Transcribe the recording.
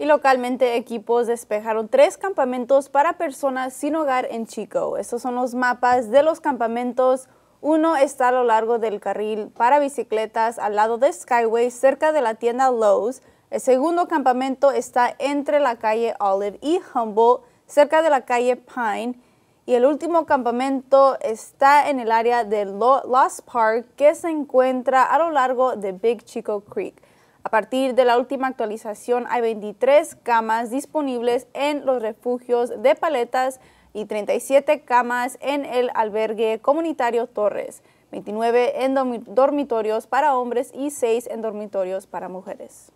y localmente equipos despejaron tres campamentos para personas sin hogar en Chico. Estos son los mapas de los campamentos. Uno está a lo largo del carril para bicicletas al lado de Skyway cerca de la tienda Lowe's. El segundo campamento está entre la calle Olive y Humboldt cerca de la calle Pine. Y el último campamento está en el área de Lost Park que se encuentra a lo largo de Big Chico Creek. A partir de la última actualización hay 23 camas disponibles en los refugios de Paletas y 37 camas en el albergue comunitario Torres, 29 en dormitorios para hombres y 6 en dormitorios para mujeres.